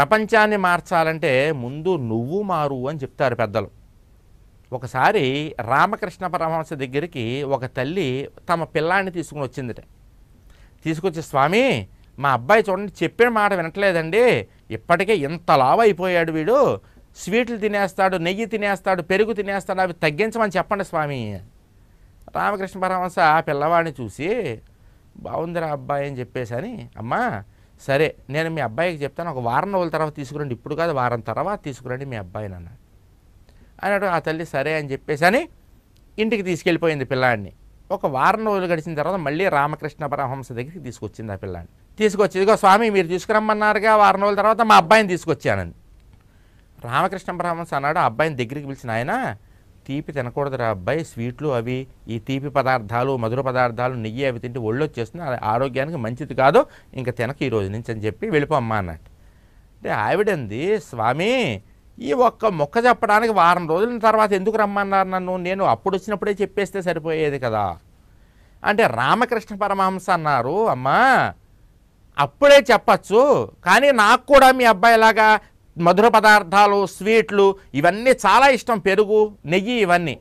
ప్రపంచాన్ని మార్చాలంటే ముందు నువ్వు మారు అని చెప్తారు పెద్దలు ఒకసారి రామకృష్ణ పరమహంస దగ్గరికి ఒక తల్లి తమ పిల్లాన్ని తీసుకుని వచ్చిందిట తీసుకొచ్చి స్వామి మా అబ్బాయి చూడండి చెప్పిన మాట వినట్లేదండి ఇప్పటికే ఇంత లావు అయిపోయాడు వీడు స్వీట్లు తినేస్తాడు నెయ్యి తినేస్తాడు పెరుగు తినేస్తాడు అవి తగ్గించమని చెప్పండి స్వామి రామకృష్ణ పరమహంస పిల్లవాడిని చూసి బాగుందిరా అబ్బాయి అని చెప్పేసి అమ్మా సరే నేను మీ అబ్బాయికి చెప్తాను ఒక వారం రోజుల తర్వాత తీసుకురండి ఇప్పుడు కాదు వారం తర్వాత తీసుకురండి మీ అబ్బాయిని అన్నాడు అన్నాడు ఆ తల్లి సరే అని చెప్పేసి అని ఇంటికి తీసుకెళ్ళిపోయింది పిల్లాడిని ఒక వారం రోజులు గడిచిన తర్వాత మళ్ళీ రామకృష్ణ పరమహంస దగ్గరికి తీసుకొచ్చింది ఆ పిల్లాడిని తీసుకొచ్చి ఇదిగో స్వామి మీరు తీసుకురమ్మన్నారుగా వారం రోజుల తర్వాత మా అబ్బాయిని తీసుకొచ్చానని రామకృష్ణ పరమహంస అన్నాడు ఆ అబ్బాయిని దగ్గరికి పిలిచిన ఆయన తీపి తినకూడదురా అబ్బాయి స్వీట్లు అవి ఈ తీపి పదార్థాలు మధుర పదార్థాలు నెయ్యి అవి తింటే ఒళ్ళు వచ్చేస్తుంది అది ఆరోగ్యానికి మంచిది కాదు ఇంకా తినక ఈ రోజు నుంచి అని చెప్పి వెళ్ళిపోమ్మా అన్నట్టు అంటే ఆవిడంది స్వామి ఈ ఒక్క మొక్క చెప్పడానికి వారం రోజుల తర్వాత ఎందుకు రమ్మన్నారు నన్ను నేను అప్పుడు వచ్చినప్పుడే చెప్పేస్తే సరిపోయేది కదా అంటే రామకృష్ణ పరమహంస అన్నారు అమ్మా అప్పుడే చెప్పచ్చు కానీ నాకు కూడా మీ అబ్బాయిలాగా మధుర పదార్థాలు స్వీట్లు ఇవన్నీ చాలా ఇష్టం పెరుగు నెయ్యి ఇవన్నీ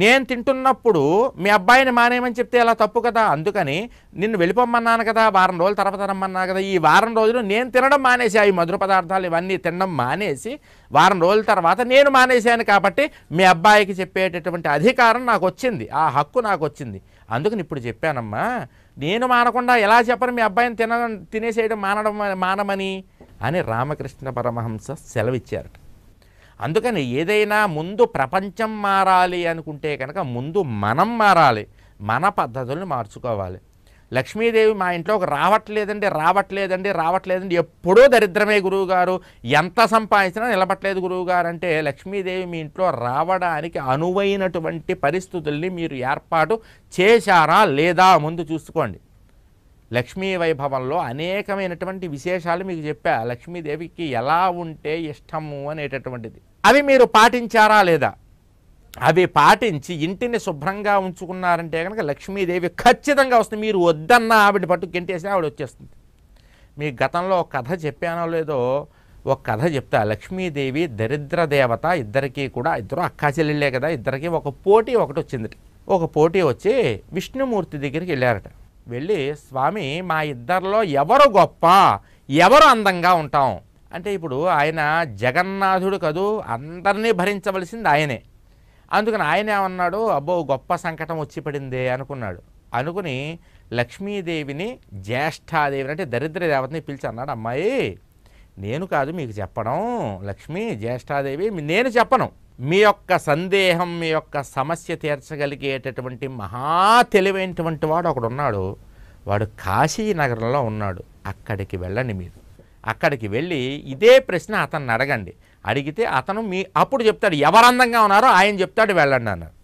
నేను తింటున్నప్పుడు మీ అబ్బాయిని మానేయమని చెప్తే అలా తప్పు కదా అందుకని నిన్ను వెళ్ళిపోమన్నాను కదా వారం రోజుల తర్వాత రమ్మన్నాను కదా ఈ వారం రోజులు నేను తినడం మానేసి ఈ మధుర పదార్థాలు ఇవన్నీ తినడం మానేసి వారం రోజుల తర్వాత నేను మానేశాను కాబట్టి మీ అబ్బాయికి చెప్పేటటువంటి అధికారం నాకు వచ్చింది ఆ హక్కు నాకు వచ్చింది అందుకని ఇప్పుడు చెప్పానమ్మా నేను మానకుండా ఎలా చెప్పను మీ అబ్బాయిని తిన తినేసేయడం మానడం మానమని అని రామకృష్ణ పరమహంస సెలవిచ్చారట అందుకని ఏదైనా ముందు ప్రపంచం మారాలి అనుకుంటే కనుక ముందు మనం మారాలి మన పద్ధతులను మార్చుకోవాలి లక్ష్మీదేవి మా ఇంట్లోకి రావట్లేదండి రావట్లేదండి రావట్లేదండి ఎప్పుడూ దరిద్రమే గురువుగారు ఎంత సంపాదించినా నిలబట్లేదు గురువుగారు అంటే లక్ష్మీదేవి మీ ఇంట్లో రావడానికి అనువైనటువంటి పరిస్థితుల్ని మీరు ఏర్పాటు చేశారా లేదా ముందు చూసుకోండి లక్ష్మీ వైభవంలో అనేకమైనటువంటి విశేషాలు మీకు చెప్పా లక్ష్మీదేవికి ఎలా ఉంటే ఇష్టము అనేటటువంటిది అవి మీరు పాటించారా లేదా అవి పాటించి ఇంటిని శుభ్రంగా ఉంచుకున్నారంటే కనుక లక్ష్మీదేవి ఖచ్చితంగా వస్తుంది మీరు వద్దన్న ఆవిడ పట్టు గెంటేసి ఆవిడ వచ్చేస్తుంది మీ గతంలో కథ చెప్పానో లేదో ఒక కథ చెప్తా లక్ష్మీదేవి దరిద్ర దేవత ఇద్దరికీ కూడా ఇద్దరు అక్కాచెల్లెళ్ళే కదా ఇద్దరికి ఒక పోటీ ఒకటి వచ్చింది ఒక పోటీ వచ్చి విష్ణుమూర్తి దగ్గరికి వెళ్ళారట వెళ్ళి స్వామి మా ఇద్దరిలో ఎవరు గొప్ప ఎవరు అందంగా ఉంటాం అంటే ఇప్పుడు ఆయన జగన్నాథుడు కదూ అందరినీ భరించవలసింది ఆయనే అందుకని ఆయన ఏమన్నాడు అబ్బో గొప్ప సంకటం వచ్చి పడిందే అనుకున్నాడు అనుకుని లక్ష్మీదేవిని జ్యేష్ఠాదేవిని అంటే దరిద్ర దేవతని పిలిచి అన్నాడు అమ్మాయి నేను కాదు మీకు చెప్పడం లక్ష్మి జ్యేష్ఠాదేవి నేను చెప్పను మీ యొక్క సందేహం మీ యొక్క సమస్య తీర్చగలిగేటటువంటి మహా తెలివైనటువంటి వాడు ఒకడున్నాడు వాడు కాశీ నగరంలో ఉన్నాడు అక్కడికి వెళ్ళండి మీరు అక్కడికి వెళ్ళి ఇదే ప్రశ్న అతన్ని అడగండి అడిగితే అతను మీ అప్పుడు చెప్తాడు ఎవరందంగా ఉన్నారో ఆయన చెప్తాడు వెళ్ళండి అన్నారు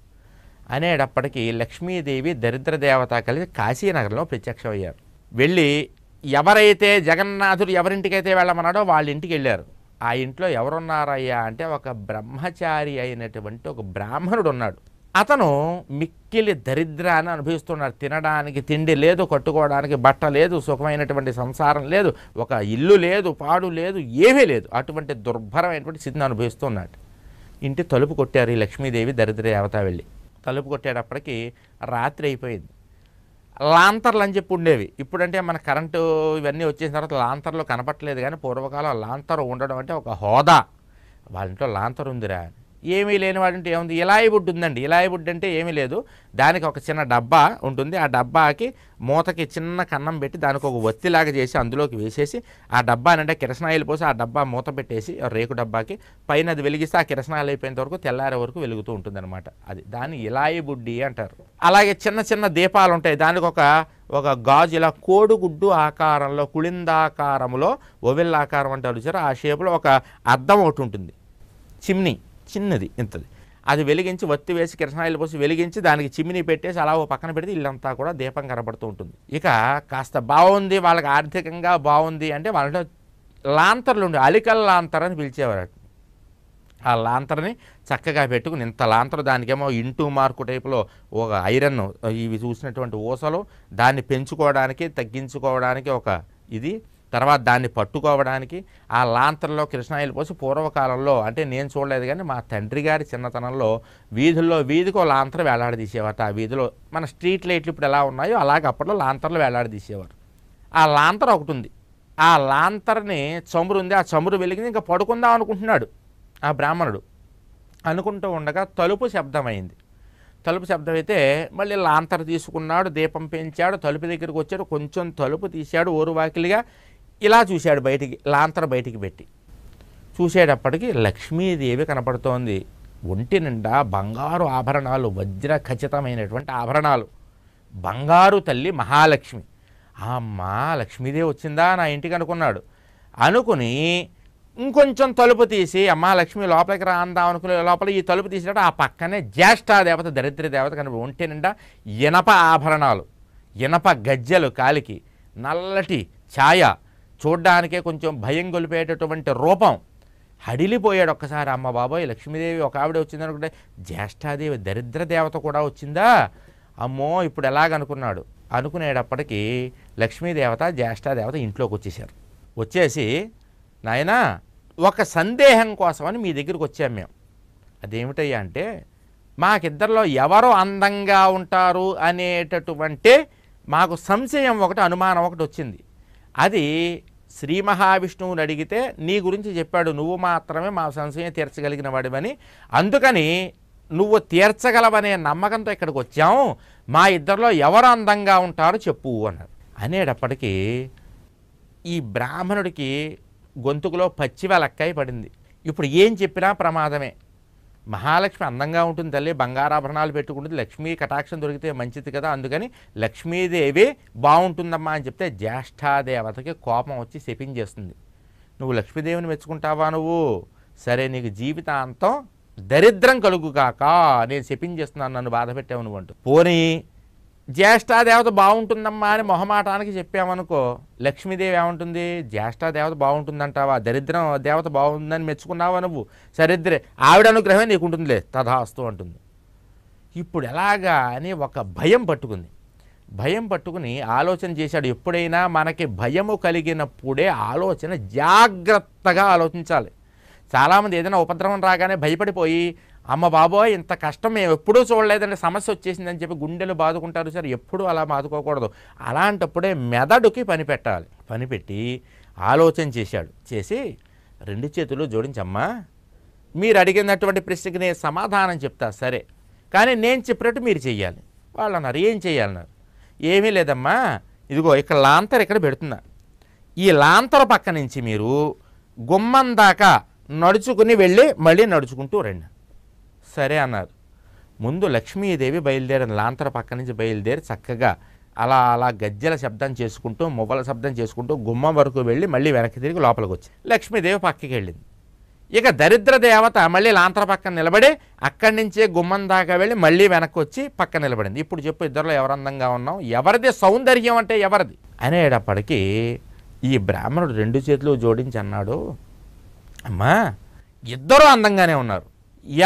అనేటప్పటికీ లక్ష్మీదేవి దరిద్ర దేవత కలిసి కాశీనగరంలో ప్రత్యక్షమయ్యారు వెళ్ళి ఎవరైతే జగన్నాథుడు ఎవరింటికైతే వెళ్ళమన్నాడో వాళ్ళ ఇంటికి వెళ్ళారు ఆ ఇంట్లో ఎవరున్నారయ్యా అంటే ఒక బ్రహ్మచారి అయినటువంటి ఒక బ్రాహ్మణుడు ఉన్నాడు అతను మిక్కిలి దరిద్రాన్ని అనుభవిస్తున్నాడు తినడానికి తిండి లేదు కట్టుకోవడానికి బట్ట లేదు సుఖమైనటువంటి సంసారం లేదు ఒక ఇల్లు లేదు పాడు లేదు ఏమీ లేదు అటువంటి దుర్భరమైనటువంటి స్థితిని అనుభవిస్తున్నాడు ఇంటి తలుపు కొట్టారు ఈ లక్ష్మీదేవి దరిద్ర దేవత వెళ్ళి తలుపు కొట్టేటప్పటికీ రాత్రి అయిపోయింది లాంతర్లు అని చెప్పి ఉండేవి ఇప్పుడంటే మన కరెంటు ఇవన్నీ వచ్చేసిన తర్వాత లాంతర్లు కనపట్లేదు కానీ పూర్వకాలం లాంతర్ ఉండడం అంటే ఒక హోదా వాళ్ళ ఇంట్లో లాంతర్ ఉందిరా ఏమీ లేని అంటే ఏముంది బుడ్డు ఉందండి బుడ్డు అంటే ఏమీ లేదు దానికి ఒక చిన్న డబ్బా ఉంటుంది ఆ డబ్బాకి మూతకి చిన్న కన్నం పెట్టి దానికి ఒక ఒత్తిలాగా చేసి అందులోకి వేసేసి ఆ డబ్బా అంటే కిరసనాయిలు పోసి ఆ డబ్బా మూత పెట్టేసి రేకు డబ్బాకి పైన అది వెలిగిస్తే ఆ కిరసనాయిలు అయిపోయేంత వరకు తెల్లారే వరకు వెలుగుతూ అనమాట అది దాన్ని బుడ్డి అంటారు అలాగే చిన్న చిన్న దీపాలు ఉంటాయి దానికి ఒక ఒక గాజు ఇలా కోడిగుడ్డు ఆకారంలో కుళిందాకారంలో ఒవెల్ ఆకారం అంటారు చూసారు ఆ షేప్లో ఒక అద్దం ఒకటి ఉంటుంది చిమ్నీ చిన్నది ఇంతది అది వెలిగించి వత్తి వేసి కిరసనాయిలు పోసి వెలిగించి దానికి చిమ్మిని పెట్టేసి అలా ఓ పక్కన పెడితే ఇల్లంతా కూడా దీపం కనబడుతూ ఉంటుంది ఇక కాస్త బాగుంది వాళ్ళకి ఆర్థికంగా బాగుంది అంటే వాళ్ళ లాంతర్లు ఉండే అలికల్ లాంతర్ అని పిలిచేవారు ఆ లాంతర్ని చక్కగా పెట్టుకుని ఇంత లాంతర్ దానికేమో ఇంటూ మార్కు టైపులో ఒక ఐరన్ ఇవి చూసినటువంటి ఊసలు దాన్ని పెంచుకోవడానికి తగ్గించుకోవడానికి ఒక ఇది తర్వాత దాన్ని పట్టుకోవడానికి ఆ లాంతర్లో కృష్ణాయిలు పోసి పూర్వకాలంలో అంటే నేను చూడలేదు కానీ మా తండ్రి గారి చిన్నతనంలో వీధుల్లో వీధికో లాంతర్ వేలాడదీసేవారు ఆ వీధిలో మన స్ట్రీట్ లైట్లు ఇప్పుడు ఎలా ఉన్నాయో అలాగే అప్పట్లో లాంతర్లు వేలాడదీసేవారు ఆ లాంతర్ ఒకటి ఉంది ఆ లాంతర్ని చమురు ఉంది ఆ చమురు వెలిగింది ఇంకా పడుకుందాం అనుకుంటున్నాడు ఆ బ్రాహ్మణుడు అనుకుంటూ ఉండగా తలుపు శబ్దమైంది తలుపు శబ్దం అయితే మళ్ళీ లాంతర్ తీసుకున్నాడు దీపం పెంచాడు తలుపు దగ్గరికి వచ్చాడు కొంచెం తలుపు తీశాడు వాకిలిగా ఇలా చూశాడు బయటికి లాంతర బయటికి పెట్టి చూసేటప్పటికి లక్ష్మీదేవి కనపడుతోంది ఒంటి నిండా బంగారు ఆభరణాలు వజ్ర ఖచ్చితమైనటువంటి ఆభరణాలు బంగారు తల్లి మహాలక్ష్మి అమ్మా లక్ష్మీదేవి వచ్చిందా నా ఇంటికి అనుకున్నాడు అనుకుని ఇంకొంచెం తలుపు తీసి అమ్మా లక్ష్మి లోపలికి రాందాం అనుకునే లోపల ఈ తలుపు తీసినట్టు ఆ పక్కనే దేవత దరిద్ర దేవత కనుక ఒంటి నిండా ఇనప ఆభరణాలు ఇనప గజ్జలు కాలికి నల్లటి ఛాయ చూడ్డానికే కొంచెం భయం గొలిపేటటువంటి రూపం హడిలిపోయాడు ఒక్కసారి అమ్మ బాబోయ్ లక్ష్మీదేవి ఒక ఆవిడ వచ్చింది అనుకుంటే జ్యేష్ఠాదేవి దరిద్ర దేవత కూడా వచ్చిందా అమ్మో ఇప్పుడు ఎలాగనుకున్నాడు అనుకునేటప్పటికీ లక్ష్మీదేవత జ్యేష్ఠాదేవత ఇంట్లోకి వచ్చేసారు వచ్చేసి నాయన ఒక సందేహం కోసమని మీ దగ్గరికి వచ్చాం మేము అదేమిటయ్యా అంటే మాకిద్దరిలో ఎవరు అందంగా ఉంటారు అనేటటువంటి మాకు సంశయం ఒకటి అనుమానం ఒకటి వచ్చింది అది శ్రీ మహావిష్ణువుని అడిగితే నీ గురించి చెప్పాడు నువ్వు మాత్రమే మా సంశయం తీర్చగలిగిన వాడివని అందుకని నువ్వు తీర్చగలవనే నమ్మకంతో ఇక్కడికి వచ్చాము మా ఇద్దరిలో ఎవరు అందంగా ఉంటారో చెప్పు అన్నారు అనేటప్పటికీ ఈ బ్రాహ్మణుడికి గొంతుకులో పచ్చి వెలక్కాయ పడింది ఇప్పుడు ఏం చెప్పినా ప్రమాదమే మహాలక్ష్మి అందంగా ఉంటుంది తల్లి బంగారాభరణాలు పెట్టుకుంటుంది లక్ష్మీ కటాక్షం దొరికితే మంచిది కదా అందుకని లక్ష్మీదేవి బాగుంటుందమ్మా అని చెప్తే జ్యేష్ఠాదేవతకి కోపం వచ్చి శపించేస్తుంది నువ్వు లక్ష్మీదేవిని మెచ్చుకుంటావా నువ్వు సరే నీకు జీవితాంతం దరిద్రం కలుగుగాక నేను శపించేస్తున్నాను నన్ను బాధ పెట్టావు నువ్వు అంటూ పోనీ జ్యేష్ఠాదేవత బాగుంటుందమ్మా అని మొహమాటానికి చెప్పామనుకో లక్ష్మీదేవి ఏమంటుంది జ్యేష్ఠాదేవత బాగుంటుందంటావా దరిద్రం దేవత బాగుందని మెచ్చుకున్నావా నువ్వు సరిద్రే ఆవిడ అనుగ్రహమే నీకుంటుందిలే తథాస్తు అంటుంది ఇప్పుడు ఎలాగా అని ఒక భయం పట్టుకుంది భయం పట్టుకుని ఆలోచన చేశాడు ఎప్పుడైనా మనకి భయము కలిగినప్పుడే ఆలోచన జాగ్రత్తగా ఆలోచించాలి చాలామంది ఏదైనా ఉపద్రవం రాగానే భయపడిపోయి అమ్మ బాబోయ్ ఇంత కష్టం మేము ఎప్పుడూ చూడలేదండి సమస్య వచ్చేసిందని చెప్పి గుండెలు బాదుకుంటారు సార్ ఎప్పుడూ అలా బాదుకోకూడదు అలాంటప్పుడే మెదడుకి పని పెట్టాలి పనిపెట్టి ఆలోచన చేశాడు చేసి రెండు చేతులు జోడించమ్మా మీరు అడిగినటువంటి ప్రశ్నకి నేను సమాధానం చెప్తా సరే కానీ నేను చెప్పినట్టు మీరు చెయ్యాలి వాళ్ళు అన్నారు ఏం చేయాలన్నారు ఏమీ లేదమ్మా ఇదిగో ఇక్కడ లాంతర్ ఇక్కడ పెడుతున్నా ఈ లాంతర్ పక్క నుంచి మీరు గుమ్మం దాకా నడుచుకుని వెళ్ళి మళ్ళీ నడుచుకుంటూ రండి సరే అన్నారు ముందు లక్ష్మీదేవి బయలుదేరింది లాంతర పక్క నుంచి బయలుదేరి చక్కగా అలా అలా గజ్జల శబ్దం చేసుకుంటూ మొబల శబ్దం చేసుకుంటూ గుమ్మం వరకు వెళ్ళి మళ్ళీ వెనక్కి తిరిగి లోపలికి వచ్చి లక్ష్మీదేవి పక్కకి వెళ్ళింది ఇక దరిద్ర దేవత మళ్ళీ లాంతర పక్కన నిలబడి అక్కడి నుంచే గుమ్మం దాకా వెళ్ళి మళ్ళీ వెనక్కి వచ్చి పక్క నిలబడింది ఇప్పుడు చెప్పు ఇద్దరులో ఎవరు అందంగా ఉన్నాం ఎవరిది సౌందర్యం అంటే ఎవరిది అనేటప్పటికీ ఈ బ్రాహ్మణుడు రెండు చేతులు జోడించి అన్నాడు అమ్మా ఇద్దరూ అందంగానే ఉన్నారు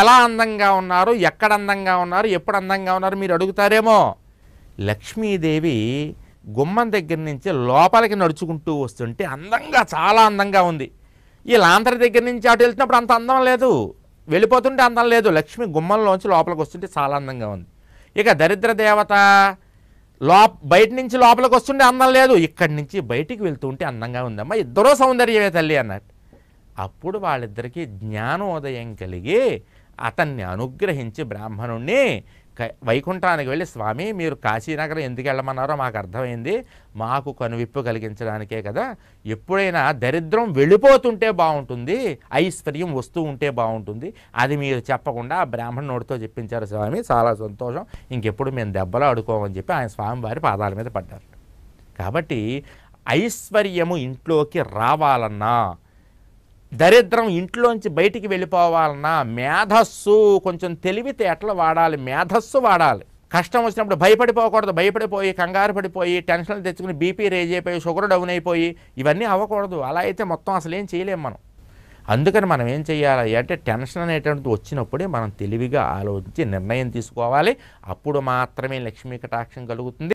ఎలా అందంగా ఉన్నారు ఎక్కడ అందంగా ఉన్నారు ఎప్పుడు అందంగా ఉన్నారు మీరు అడుగుతారేమో లక్ష్మీదేవి గుమ్మం దగ్గర నుంచి లోపలికి నడుచుకుంటూ వస్తుంటే అందంగా చాలా అందంగా ఉంది ఈ లాంతరి దగ్గర నుంచి అటు వెళ్తున్నప్పుడు అంత అందం లేదు వెళ్ళిపోతుంటే అందం లేదు లక్ష్మి గుమ్మంలోంచి లోపలికి వస్తుంటే చాలా అందంగా ఉంది ఇక దరిద్ర దేవత లోప బయట నుంచి లోపలికి వస్తుంటే అందం లేదు ఇక్కడి నుంచి బయటికి వెళ్తుంటే అందంగా ఉందమ్మా ఇద్దరూ సౌందర్యమే తల్లి అన్నారు అప్పుడు వాళ్ళిద్దరికీ జ్ఞానోదయం కలిగి అతన్ని అనుగ్రహించి బ్రాహ్మణుణ్ణి వైకుంఠానికి వెళ్ళి స్వామి మీరు కాశీనగరం ఎందుకు వెళ్ళమన్నారో మాకు అర్థమైంది మాకు కనువిప్పు కలిగించడానికే కదా ఎప్పుడైనా దరిద్రం వెళ్ళిపోతుంటే బాగుంటుంది ఐశ్వర్యం వస్తూ ఉంటే బాగుంటుంది అది మీరు చెప్పకుండా ఆ బ్రాహ్మణుడితో చెప్పించారు స్వామి చాలా సంతోషం ఇంకెప్పుడు మేము దెబ్బలు ఆడుకోమని చెప్పి ఆయన స్వామివారి పాదాల మీద పడ్డారు కాబట్టి ఐశ్వర్యము ఇంట్లోకి రావాలన్నా దరిద్రం ఇంట్లోంచి బయటికి వెళ్ళిపోవాలన్నా మేధస్సు కొంచెం తెలివితే ఎట్లా వాడాలి మేధస్సు వాడాలి కష్టం వచ్చినప్పుడు భయపడిపోకూడదు భయపడిపోయి కంగారు పడిపోయి టెన్షన్లు తెచ్చుకుని బీపీ రేజ్ అయిపోయి షుగర్ డౌన్ అయిపోయి ఇవన్నీ అవ్వకూడదు అలా అయితే మొత్తం అసలు ఏం చేయలేము మనం అందుకని మనం ఏం చేయాలి అంటే టెన్షన్ అనేటువంటిది వచ్చినప్పుడే మనం తెలివిగా ఆలోచించి నిర్ణయం తీసుకోవాలి అప్పుడు మాత్రమే లక్ష్మీ కటాక్షం కలుగుతుంది